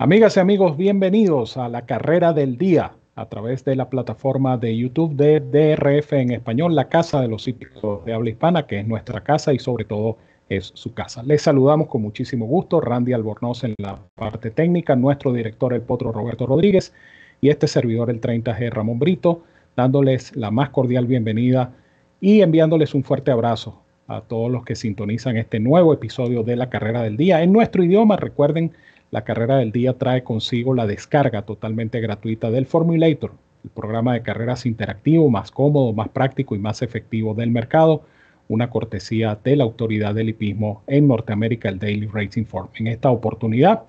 Amigas y amigos, bienvenidos a la carrera del día a través de la plataforma de YouTube de DRF en español, la casa de los cítricos de habla hispana, que es nuestra casa y sobre todo es su casa. Les saludamos con muchísimo gusto, Randy Albornoz en la parte técnica, nuestro director el potro Roberto Rodríguez y este servidor el 30G Ramón Brito, dándoles la más cordial bienvenida y enviándoles un fuerte abrazo a todos los que sintonizan este nuevo episodio de la carrera del día en nuestro idioma. Recuerden la carrera del día trae consigo la descarga totalmente gratuita del Formulator, el programa de carreras interactivo más cómodo, más práctico y más efectivo del mercado, una cortesía de la autoridad del hipismo en Norteamérica, el Daily Racing Form. En esta oportunidad,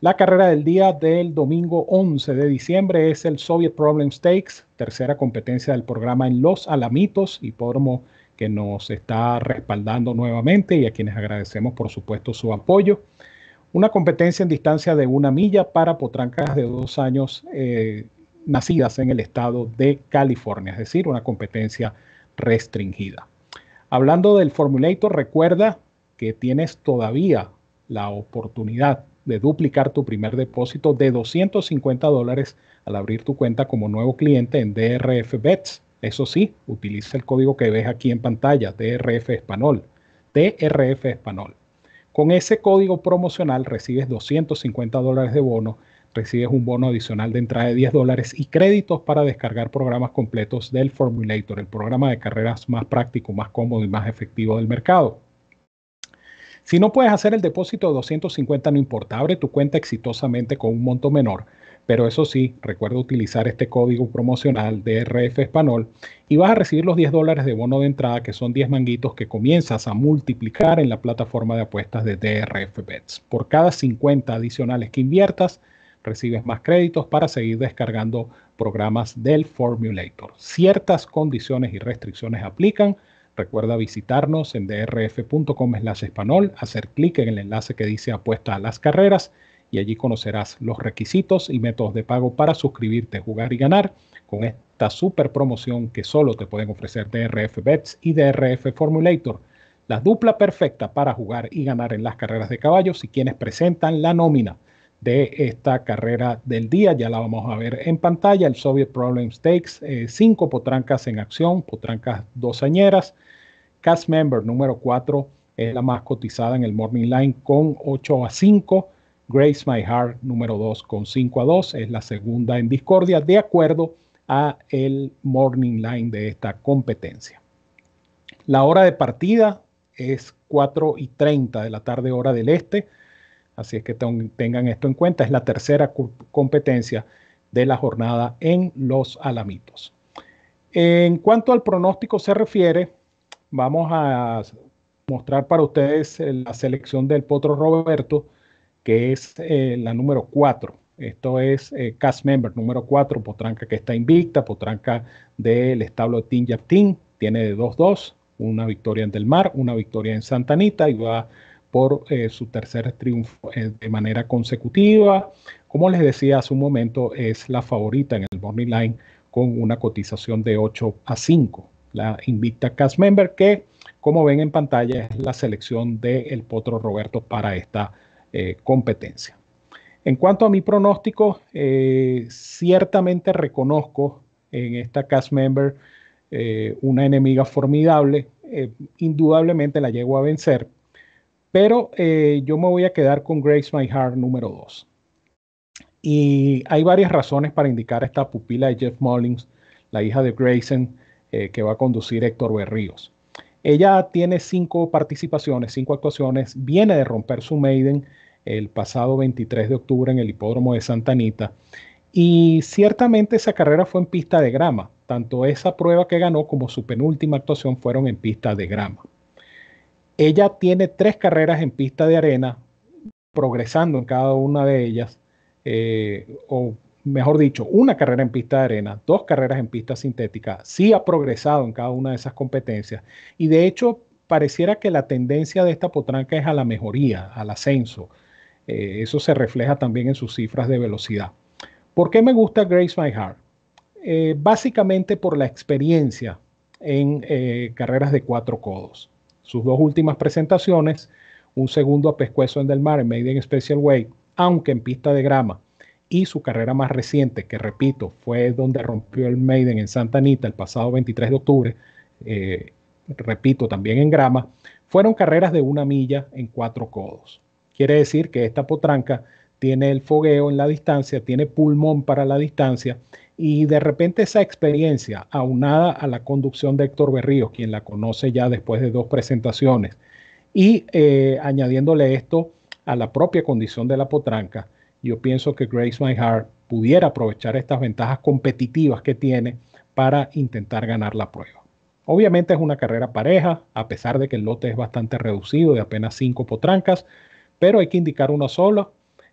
la carrera del día del domingo 11 de diciembre es el Soviet Problem Stakes, tercera competencia del programa en Los Alamitos, y pormo que nos está respaldando nuevamente y a quienes agradecemos por supuesto su apoyo. Una competencia en distancia de una milla para potrancas de dos años eh, nacidas en el estado de California, es decir, una competencia restringida. Hablando del Formulator, recuerda que tienes todavía la oportunidad de duplicar tu primer depósito de 250 dólares al abrir tu cuenta como nuevo cliente en DRF Bets. Eso sí, utiliza el código que ves aquí en pantalla, DRF Espanol. DRF Espanol. Con ese código promocional recibes 250 dólares de bono, recibes un bono adicional de entrada de 10 dólares y créditos para descargar programas completos del Formulator, el programa de carreras más práctico, más cómodo y más efectivo del mercado. Si no puedes hacer el depósito de 250, no importa, abre tu cuenta exitosamente con un monto menor pero eso sí, recuerda utilizar este código promocional de RF y vas a recibir los 10 dólares de bono de entrada, que son 10 manguitos que comienzas a multiplicar en la plataforma de apuestas de DRF Bets. Por cada 50 adicionales que inviertas, recibes más créditos para seguir descargando programas del Formulator. Ciertas condiciones y restricciones aplican. Recuerda visitarnos en drf.com/español, hacer clic en el enlace que dice apuesta a las carreras y allí conocerás los requisitos y métodos de pago para suscribirte, jugar y ganar con esta super promoción que solo te pueden ofrecer DRF Bets y DRF Formulator. La dupla perfecta para jugar y ganar en las carreras de caballos y quienes presentan la nómina de esta carrera del día. Ya la vamos a ver en pantalla. El Soviet Problem Stakes, eh, cinco potrancas en acción, potrancas dosañeras. Cast Member número 4 es la más cotizada en el Morning Line con 8 a 5. Grace My Heart número 2 con 5 a 2 es la segunda en discordia de acuerdo a el morning line de esta competencia. La hora de partida es 4 y 30 de la tarde hora del este, así es que tengan esto en cuenta, es la tercera competencia de la jornada en Los Alamitos. En cuanto al pronóstico se refiere, vamos a mostrar para ustedes la selección del Potro Roberto que es eh, la número 4. Esto es eh, cast member número 4, Potranca que está invicta, Potranca del establo de Team tiene de 2-2, una victoria en Del Mar, una victoria en Santa Anita y va por eh, su tercer triunfo de manera consecutiva. Como les decía hace un momento, es la favorita en el Morning Line con una cotización de 8 a 5. La invicta cast member que, como ven en pantalla, es la selección del Potro Roberto para esta eh, competencia. En cuanto a mi pronóstico, eh, ciertamente reconozco en esta cast member eh, una enemiga formidable. indudablemente la llego a vencer, pero yo me voy a quedar con Grace My Heart número 2. Y hay varias razones para indicar esta pupila de Jeff Mullins, la hija de Grayson, que va a conducir Héctor Berríos. Ella tiene cinco participaciones, cinco actuaciones, viene de romper su maiden el pasado 23 de octubre en el hipódromo de Santa Anita. Y ciertamente esa carrera fue en pista de grama, tanto esa prueba que ganó como su penúltima actuación fueron en pista de grama. Ella tiene tres carreras en pista de arena, progresando en cada una de ellas, eh, mejor dicho, una carrera en pista de arena, dos carreras en pista sintética, sí ha progresado en cada una de esas competencias. Y de hecho, pareciera que la tendencia de esta potranca es a la mejoría, al ascenso. Eh, eso se refleja también en sus cifras de velocidad. ¿Por qué me gusta Grace My Heart? Eh, básicamente por la experiencia en eh, carreras de cuatro codos. Sus dos últimas presentaciones, un segundo a pescuezo en Del Mar en in Special Way, aunque en pista de grama, y su carrera más reciente, que repito, fue donde rompió el Maiden en Santa Anita el pasado 23 de octubre, eh, repito, también en grama, fueron carreras de una milla en cuatro codos. Quiere decir que esta potranca tiene el fogueo en la distancia, tiene pulmón para la distancia y de repente esa experiencia aunada a la conducción de Héctor Berrío, quien la conoce ya después de dos presentaciones, y eh, añadiéndole esto a la propia condición de la potranca, yo pienso que Grace My Heart pudiera aprovechar estas ventajas competitivas que tiene para intentar ganar la prueba. Obviamente es una carrera pareja, a pesar de que el lote es bastante reducido de apenas cinco potrancas, pero hay que indicar una sola.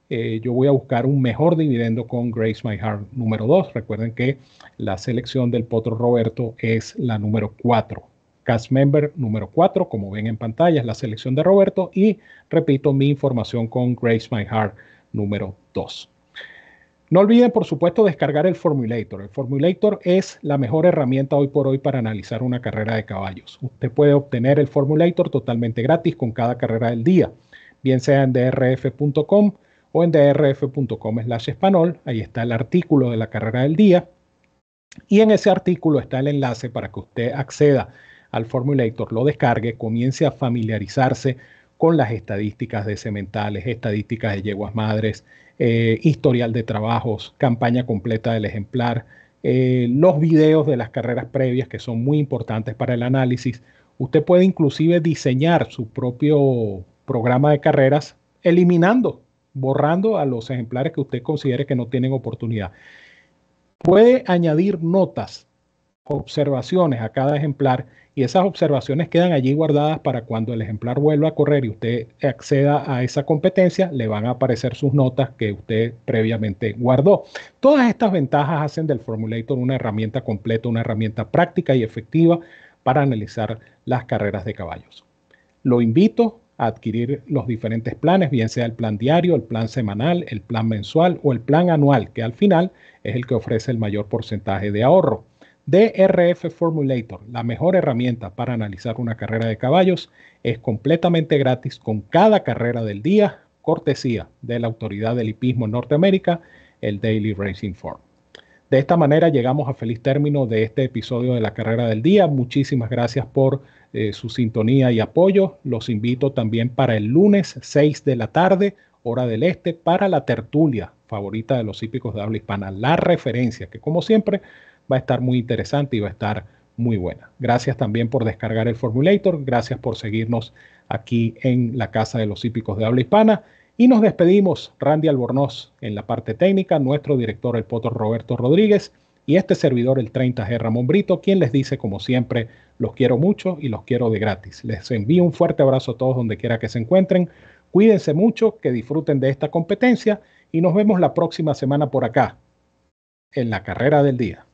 Eh, yo voy a buscar un mejor dividendo con Grace My Heart número 2. Recuerden que la selección del Potro Roberto es la número 4. Cast Member número 4, como ven en pantalla, es la selección de Roberto. Y repito, mi información con Grace My Heart número 2. No olviden, por supuesto, descargar el Formulator. El Formulator es la mejor herramienta hoy por hoy para analizar una carrera de caballos. Usted puede obtener el Formulator totalmente gratis con cada carrera del día, bien sea en drf.com o en drf.com slash espanol. Ahí está el artículo de la carrera del día. Y en ese artículo está el enlace para que usted acceda al Formulator, lo descargue, comience a familiarizarse con las estadísticas de sementales, estadísticas de yeguas madres, eh, historial de trabajos, campaña completa del ejemplar, eh, los videos de las carreras previas que son muy importantes para el análisis. Usted puede inclusive diseñar su propio programa de carreras eliminando, borrando a los ejemplares que usted considere que no tienen oportunidad. Puede añadir notas observaciones a cada ejemplar y esas observaciones quedan allí guardadas para cuando el ejemplar vuelva a correr y usted acceda a esa competencia, le van a aparecer sus notas que usted previamente guardó. Todas estas ventajas hacen del Formulator una herramienta completa, una herramienta práctica y efectiva para analizar las carreras de caballos. Lo invito a adquirir los diferentes planes, bien sea el plan diario, el plan semanal, el plan mensual o el plan anual, que al final es el que ofrece el mayor porcentaje de ahorro. DRF Formulator, la mejor herramienta para analizar una carrera de caballos, es completamente gratis con cada carrera del día, cortesía de la Autoridad del Hipismo en Norteamérica, el Daily Racing Form. De esta manera llegamos a feliz término de este episodio de la carrera del día. Muchísimas gracias por eh, su sintonía y apoyo. Los invito también para el lunes 6 de la tarde, hora del este, para la tertulia favorita de los hípicos de habla hispana, la referencia, que como siempre va a estar muy interesante y va a estar muy buena. Gracias también por descargar el Formulator, gracias por seguirnos aquí en la Casa de los Hípicos de Habla Hispana. Y nos despedimos, Randy Albornoz en la parte técnica, nuestro director el Poto Roberto Rodríguez y este servidor el 30G Ramón Brito, quien les dice como siempre, los quiero mucho y los quiero de gratis. Les envío un fuerte abrazo a todos donde quiera que se encuentren. Cuídense mucho, que disfruten de esta competencia y nos vemos la próxima semana por acá, en la carrera del día.